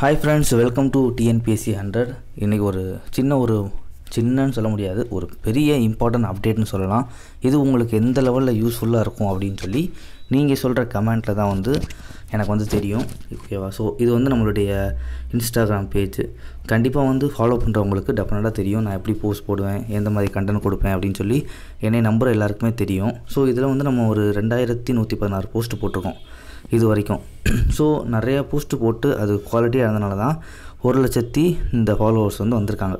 hi friends welcome to TNPSC hundred இன்றைக்கி ஒரு சின்ன ஒரு சின்னன்னு சொல்ல முடியாது ஒரு பெரிய இம்பார்ட்டன்ட் அப்டேட்னு சொல்லலாம் இது உங்களுக்கு எந்த லெவலில் யூஸ்ஃபுல்லாக இருக்கும் அப்படின்னு சொல்லி நீங்கள் சொல்கிற கமெண்ட்டில் தான் வந்து எனக்கு வந்து தெரியும் ஓகேவா ஸோ இது வந்து நம்மளுடைய இன்ஸ்டாகிராம் பேஜ் கண்டிப்பாக வந்து ஃபாலோ பண்ணுறவங்களுக்கு டெஃபினட்டாக தெரியும் நான் எப்படி போஸ்ட் போடுவேன் எந்த மாதிரி கண்டென்ட் கொடுப்பேன் அப்படின்னு சொல்லி என்னை நம்பர் எல்லாருக்குமே தெரியும் ஸோ இதில் வந்து நம்ம ஒரு ரெண்டாயிரத்தி நூற்றி பதினாறு போஸ்ட் போட்டிருக்கோம் இது வரைக்கும் ஸோ நிறையா போஸ்ட்டு போட்டு அது குவாலிட்டியாக இருந்ததுனால தான் ஒரு லட்சத்தி இந்த ஃபாலோவர்ஸ் வந்து வந்திருக்காங்க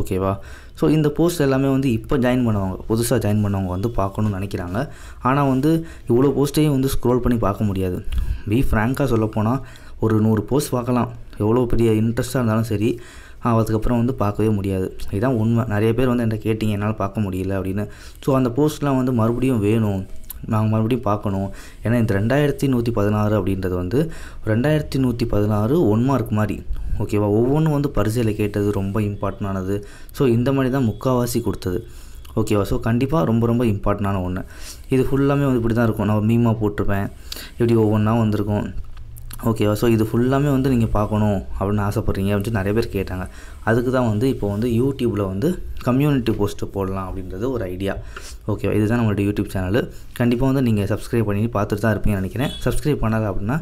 ஓகேவா ஸோ இந்த போஸ்ட் எல்லாமே வந்து இப்போ ஜாயின் பண்ணுவாங்க புதுசாக ஜாயின் பண்ணவங்க வந்து பார்க்கணும்னு நினைக்கிறாங்க ஆனால் வந்து இவ்வளோ போஸ்ட்டையும் வந்து ஸ்க்ரோல் பண்ணி பார்க்க முடியாது பி ஃப்ராங்காக சொல்லப்போனால் ஒரு நூறு போஸ்ட் பார்க்கலாம் எவ்வளோ பெரிய இன்ட்ரெஸ்ட்டாக இருந்தாலும் சரி அதுக்கப்புறம் வந்து பார்க்கவே முடியாது இதுதான் உண்மை நிறைய பேர் வந்து என்கிட்ட கேட்டிங்க என்னால் பார்க்க முடியல அப்படின்னு ஸோ அந்த போஸ்ட்லாம் வந்து மறுபடியும் வேணும் நாங்கள் மறுபடியும் பார்க்கணும் ஏன்னா இந்த ரெண்டாயிரத்தி நூற்றி பதினாறு அப்படின்றது வந்து ரெண்டாயிரத்தி நூற்றி பதினாறு ஒன் மார்க் மாதிரி ஓகேவா ஒவ்வொன்றும் வந்து பரிசையில் கேட்டது ரொம்ப இம்பார்ட்டண்டானது ஸோ இந்த மாதிரி தான் முக்கால்வாசி கொடுத்தது ஓகேவா ஸோ கண்டிப்பாக ரொம்ப ரொம்ப இம்பார்ட்டண்டான ஒன்று இது ஃபுல்லாமே வந்து இப்படி தான் இருக்கும் நான் மீமாக போட்டிருப்பேன் இப்படி ஒவ்வொன்றா வந்திருக்கும் ஓகேவா ஸோ இது ஃபுல்லாமே வந்து நீங்கள் பார்க்கணும் அப்படின்னு ஆசைப்பட்றீங்க அப்படின்னு நிறைய பேர் கேட்டாங்க அதுக்கு தான் வந்து இப்போ வந்து யூடியூப்பில் வந்து கம்யூனிட்டி போஸ்ட்டு போடலாம் அப்படின்றது ஒரு ஐடியா ஓகேவா இதுதான் நம்மளோட யூடியூப் சேனல் கண்டிப்பாக வந்து நீங்கள் சப்ஸ்கிரைப் பண்ணி பார்த்துட்டு தான் இருப்பீங்கன்னு நினைக்கிறேன் சப்ஸ்கிரைப் பண்ணாத அப்படின்னா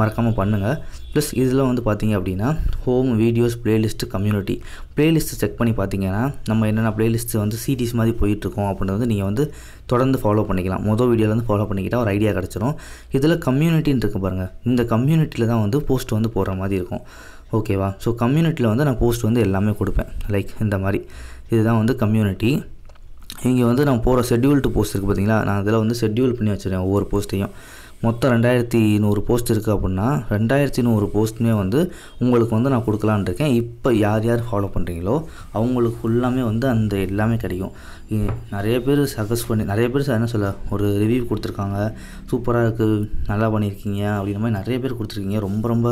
மறக்காமல் பண்ணுங்கள் ப்ளஸ் இதில் வந்து பார்த்திங்க அப்படின்னா home videos playlist community playlist check பண்ணி பார்த்தீங்கன்னா நம்ம என்னென்ன ப்ளேலிஸ்ட்டு வந்து சீரீஸ் மாதிரி போயிட்டுருக்கோம் அப்படின்றது வந்து நீங்கள் வந்து தொடர்ந்து ஃபாலோ பண்ணிக்கலாம் மொதல் வீடியோலேருந்து ஃபாலோ பண்ணிக்கிட்டால் ஒரு ஐடியா கிடச்சிரும் இதில் கம்யூனிட்டின்னு இருக்க பாருங்கள் இந்த கம்யூனிட்டியில் தான் வந்து போஸ்ட் வந்து போடுற மாதிரி இருக்கும் ஓகேவா ஸோ கம்யூனிட்டியில் வந்து நான் போஸ்ட் வந்து எல்லாமே கொடுப்பேன் லைக் இந்த மாதிரி இதுதான் வந்து கம்யூனிட்டி இங்கே வந்து நான் போகிற ஷெட்யூல்டு போஸ்ட் இருக்குது பார்த்தீங்களா நான் அதில் வந்து ஷெட்யூல் பண்ணி வச்சுருக்கேன் ஒவ்வொரு போஸ்ட்டையும் மொத்தம் ரெண்டாயிரத்தி நூறு போஸ்ட் இருக்குது அப்படின்னா ரெண்டாயிரத்தி நூறு போஸ்ட்டுமே வந்து உங்களுக்கு வந்து நான் கொடுக்கலான் இருக்கேன் இப்போ யார் யார் ஃபாலோ பண்ணுறீங்களோ அவங்களுக்கு ஃபுல்லாமே வந்து அந்த எல்லாமே கிடைக்கும் நிறைய பேர் சக்ஸஸ் பண்ணி நிறைய பேர் என்ன சொல்ல ஒரு ரிவ்யூ கொடுத்துருக்காங்க சூப்பராக இருக்குது நல்லா பண்ணியிருக்கீங்க அப்படின்ற மாதிரி நிறைய பேர் கொடுத்துருக்கீங்க ரொம்ப ரொம்ப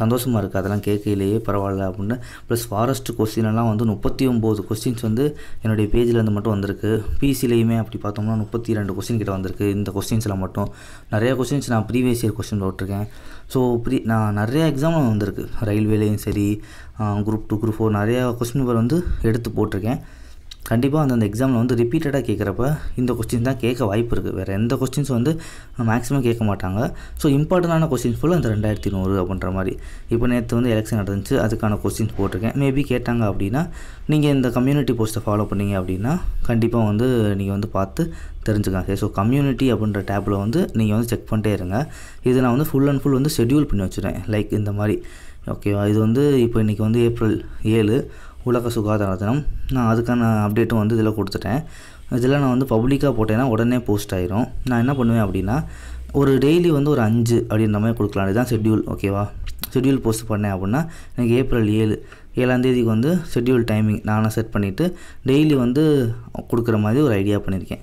சந்தோஷமாக இருக்குது அதெல்லாம் கேட்கலையே பரவாயில்ல அப்படின்னு ப்ளஸ் ஃபாரஸ்ட் கொஸ்டின்லாம் வந்து முப்பத்தி ஒம்பது கொஸ்டின்ஸ் வந்து என்னுடைய இருந்து மட்டும் வந்திருக்கு பிசிலையுமே அப்படி பார்த்தோம்னா முப்பத்தி ரெண்டு கொஸ்டின் கிட்டே வந்திருக்கு இந்த கொஸ்டின்ஸில் மட்டும் நிறைய கொஷின்ஸ் நான் ப்ரீவியஸ் இயர் கொஷின் போட்டிருக்கேன் ஸோ ப்ரீ நான் நிறையா எக்ஸாம் வந்திருக்கு ரயில்வேலையும் சரி குரூப் டூ குரூப் ஃபோர் நிறையா கொஸ்டின் பேர் வந்து எடுத்து போட்டிருக்கேன் கண்டிப்பாக அந்த அந்த எக்ஸாமில் வந்து ரிப்பீட்டடாக கேட்குறப்ப இந்த கொஸ்டின் தான் கேட்க வாய்ப்பு இருக்குது வேறு எந்த கொஸ்டின்ஸ் வந்து மேக்ஸிமம் கேட்க மாட்டாங்க ஸோ இம்பார்ட்டண்டான கொஸ்டின்ஸ் ஃபுல்லாக அந்த ரெண்டாயிரத்தி நூறு அப்படின்ற மாதிரி இப்போ நேற்று வந்து எலெக்ஷன் நடந்துச்சு அதுக்கான கொஸ்டின்ஸ் போட்டிருக்கேன் மேபி கேட்டாங்க அப்படின்னா நீங்கள் இந்த கம்யூனிட்டி போஸ்ட்டை ஃபாலோ பண்ணீங்க அப்படின்னா கண்டிப்பாக வந்து நீங்கள் வந்து பார்த்து தெரிஞ்சுக்காங்க ஸோ கம்யூனிட்டி அப்படின்ற டேப்பில் வந்து நீங்கள் வந்து செக் பண்ணிட்டே இருங்க இது நான் வந்து ஃபுல் அண்ட் ஃபுல் வந்து ஷெடியூல் பண்ணி வச்சுருவேன் லைக் இந்த மாதிரி ஓகேவா இது வந்து இப்போ இன்றைக்கி வந்து ஏப்ரல் ஏழு உலக சுகாதார தினம் நான் அதுக்கான அப்டேட்டும் வந்து இதில் கொடுத்துட்டேன் இதில் நான் வந்து பப்ளிக்காக போட்டேன்னா உடனே போஸ்ட் ஆயிரும் நான் என்ன பண்ணுவேன் அப்படின்னா ஒரு டெய்லி வந்து ஒரு அஞ்சு அப்படின்ற மாதிரி கொடுக்கலாம் இதுதான் ஷெட்யூல் ஓகேவா ஷெட்யூல் போஸ்ட் பண்ணேன் அப்படின்னா எனக்கு ஏப்ரல் ஏழு ஏழாந்தேதிக்கு வந்து ஷெட்யூல் டைமிங் நானும் செட் பண்ணிவிட்டு டெய்லி வந்து கொடுக்குற மாதிரி ஒரு ஐடியா பண்ணியிருக்கேன்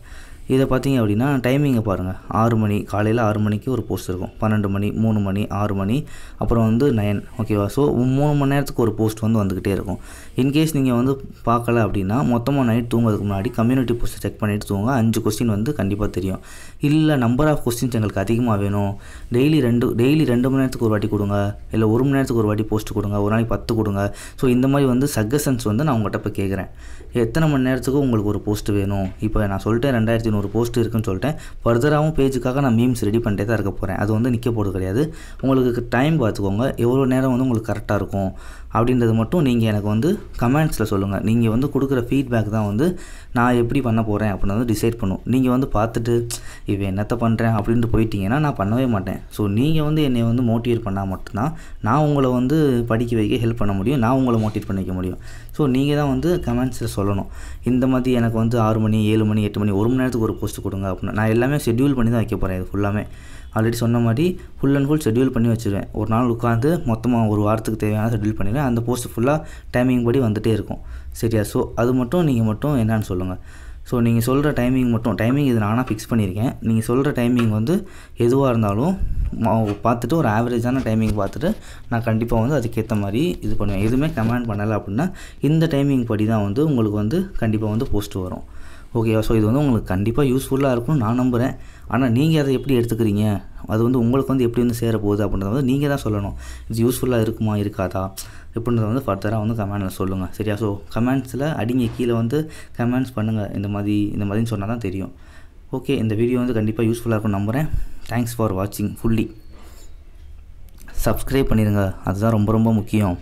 இதை பார்த்தீங்க அப்படின்னா டைமிங்கை பாருங்கள் ஆறு மணி காலையில் ஆறு மணிக்கு ஒரு போஸ்ட் இருக்கும் பன்னெண்டு மணி மூணு மணி ஆறு மணி அப்புறம் வந்து நயன் ஓகேவா ஸோ மூணு மணி நேரத்துக்கு ஒரு போஸ்ட் வந்து வந்துக்கிட்டே இருக்கும் இன்கேஸ் நீங்கள் வந்து பார்க்கல அப்படின்னா மொத்தமாக நைட் தூங்குறதுக்கு முன்னாடி கம்யூனிட்டி போஸ்ட்டை செக் பண்ணிவிட்டு தூங்க அஞ்சு கொஸ்டின் வந்து கண்டிப்பாக தெரியும் இல்லை நம்பர் ஆஃப் கொஸ்டின்ஸ் எங்களுக்கு அதிகமாக வேணும் டெய்லி ரெண்டு டெய்லி ரெண்டு மணி நேரத்துக்கு ஒரு வாட்டி கொடுங்க இல்லை ஒரு மணி நேரத்துக்கு ஒரு வாட்டி போஸ்ட் கொடுங்க ஒரு நாளைக்கு பத்து கொடுங்க ஸோ இந்த மாதிரி வந்து சஜஷன்ஸ் வந்து நான் உங்கள்கிட்ட இப்போ கேட்குறேன் எத்தனை மணி நேரத்துக்கு உங்களுக்கு ஒரு போஸ்ட் வேணும் இப்போ நான் சொல்லிட்டேன் ரெண்டாயிரத்தி ஒரு போஸ்ட் இருக்குன்னு சொல்லிட்டேன் ஃபர்தராகவும் பேஜுக்காக நான் மீம்ஸ் ரெடி பண்ணிட்டே தான் இருக்க போகிறேன் அது வந்து நிற்க போகிறது கிடையாது உங்களுக்கு டைம் பார்த்துக்கோங்க எவ்வளோ நேரம் வந்து உங்களுக்கு கரெக்டாக இருக்கும் அப்படின்றது மட்டும் நீங்கள் எனக்கு வந்து கமெண்ட்ஸில் சொல்லுங்கள் நீங்கள் வந்து கொடுக்குற ஃபீட்பேக் தான் வந்து நான் எப்படி பண்ண போகிறேன் அப்படின்னு வந்து டிசைட் பண்ணும் நீங்கள் வந்து பார்த்துட்டு இவன் என்னத்தை பண்ணுறேன் அப்படின்ட்டு போயிட்டீங்கன்னா நான் பண்ணவே மாட்டேன் ஸோ நீங்கள் வந்து என்னை வந்து மோட்டிவேட் பண்ணால் மட்டும்தான் நான் உங்களை வந்து படிக்க வைக்க ஹெல்ப் பண்ண முடியும் நான் உங்களை மோட்டிவேட் பண்ணிக்க முடியும் ஸோ நீங்கள் தான் வந்து கமெண்ட்ஸில் சொல்லணும் இந்த மாதிரி எனக்கு வந்து ஆறு மணி ஏழு மணி எட்டு மணி ஒரு மணி நேரத்துக்கு ஒரு போஸ்ட் கொடுங்க அப்படின்னா நான் எல்லாமே ஷெட்யூல் பண்ணி தான் வைக்க போகிறேன் இது ஃபுல்லாமே ஆல்ரெடி சொன்ன மாதிரி ஃபுல் அண்ட் ஃபுல் ஷெடியூல் பண்ணி வச்சுருவேன் ஒரு நாள் உட்காந்து மொத்தமாக ஒரு வாரத்துக்கு தேவையான ஷெடியூல் பண்ணிடுவேன் அந்த போஸ்ட் ஃபுல்லாக டைமிங் படி வந்துகிட்டே இருக்கும் சரியா ஸோ அது மட்டும் நீங்கள் மட்டும் என்னான்னு சொல்லுங்கள் ஸோ நீங்கள் சொல்கிற டைமிங் மட்டும் டைமிங் இது நானாக ஃபிக்ஸ் பண்ணியிருக்கேன் நீங்கள் சொல்கிற டைமிங் வந்து எதுவாக இருந்தாலும் பார்த்துட்டு ஒரு ஆவரேஜான டைமிங் பார்த்துட்டு நான் கண்டிப்பாக வந்து அதுக்கேற்ற மாதிரி இது பண்ணுவேன் எதுவுமே கமெண்ட் பண்ணலை அப்படின்னா இந்த டைமிங் படி தான் வந்து உங்களுக்கு வந்து கண்டிப்பாக வந்து போஸ்ட் வரும் ஓகேவா ஸோ இது வந்து உங்களுக்கு கண்டிப்பாக யூஸ்ஃபுல்லாக இருக்கும்னு நான் நம்புகிறேன் ஆனால் நீங்கள் அதை எப்படி எடுத்துக்கிறீங்க அது வந்து உங்களுக்கு வந்து எப்படி வந்து சேர போகுது அப்படின்றத வந்து நீங்கள் தான் சொல்லணும் இது யூஸ்ஃபுல்லாக இருக்குமா இருக்காதா எப்படின்றத வந்து ஃபர்தராக வந்து கமெண்டில் சொல்லுங்கள் சரியா ஸோ கமெண்ட்ஸில் அடிங்க கீழே வந்து கமெண்ட்ஸ் பண்ணுங்கள் இந்த மாதிரி இந்த மாதிரின்னு சொன்னால் தான் தெரியும் ஓகே இந்த வீடியோ வந்து கண்டிப்பாக யூஸ்ஃபுல்லாக இருக்கும் நம்புகிறேன் தேங்க்ஸ் ஃபார் வாட்சிங் ஃபுல்லி சப்ஸ்கிரைப் பண்ணிடுங்க அதுதான் ரொம்ப ரொம்ப முக்கியம்